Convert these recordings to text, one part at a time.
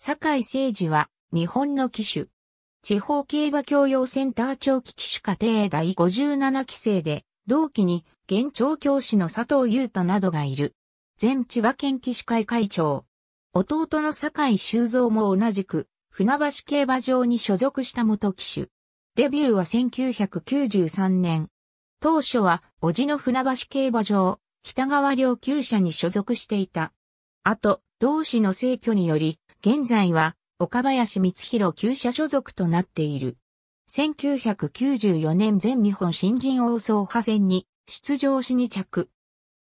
坂井誠二は、日本の騎手。地方競馬教養センター長期騎手課程第57期生で、同期に、現調教師の佐藤優太などがいる。前千葉県騎手会会長。弟の坂井修造も同じく、船橋競馬場に所属した元騎手。デビューは1993年。当初は、叔父の船橋競馬場、北川領厩舎に所属していた。あと、同志の逝去により、現在は岡林光弘旧社所属となっている。1994年全日本新人王総派戦に出場しに着。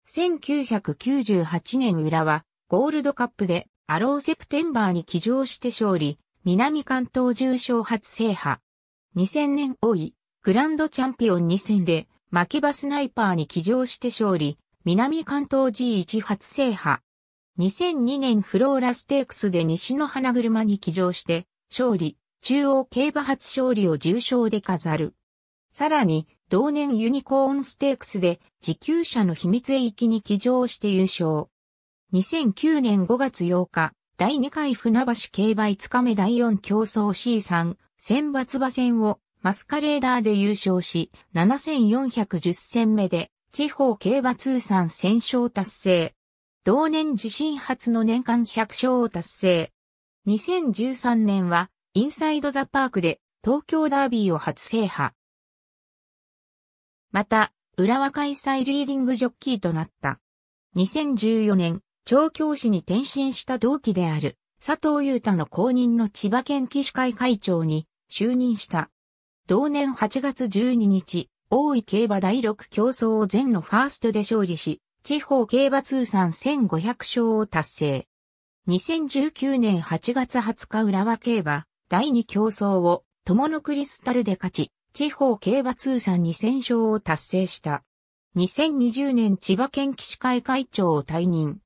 1998年裏はゴールドカップでアローセプテンバーに騎乗して勝利、南関東重賞初制覇。2000年多いグランドチャンピオン2戦で、キ場スナイパーに騎乗して勝利、南関東 G1 初制覇。2002年フローラステークスで西の花車に騎乗して、勝利、中央競馬初勝利を重賞で飾る。さらに、同年ユニコーンステークスで、自給者の秘密へ行きに騎乗して優勝。2009年5月8日、第2回船橋競馬5日目第4競争 C3 選抜馬戦をマスカレーダーで優勝し、7410戦目で地方競馬通算戦勝達成。同年自身初の年間100勝を達成。2013年は、インサイドザパークで東京ダービーを初制覇。また、浦和開催リーディングジョッキーとなった。2014年、調教師に転身した同期である佐藤優太の公認の千葉県騎手会会長に就任した。同年8月12日、大井競馬第6競争を前のファーストで勝利し、地方競馬通算1500勝を達成。2019年8月20日浦和競馬第2競争を友のクリスタルで勝ち、地方競馬通算2000勝を達成した。2020年千葉県騎士会会長を退任。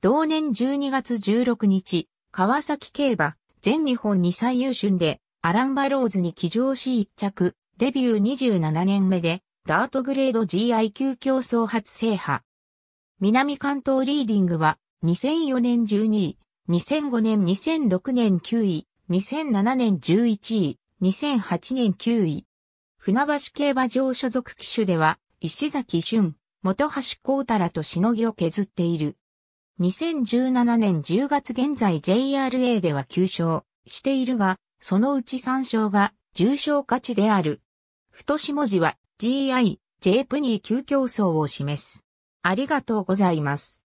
同年12月16日、川崎競馬全日本2最優秀でアラン・バローズに騎乗し一着、デビュー27年目でダートグレード GI 級競争初制覇。南関東リーディングは2004年12位、2005年2006年9位、2007年11位、2008年9位。船橋競馬場所属機種では、石崎俊、元橋幸太らとしのぎを削っている。2017年10月現在 JRA では9勝しているが、そのうち3勝が重勝価値である。太し文字は GI、J プニー級競争を示す。ありがとうございます。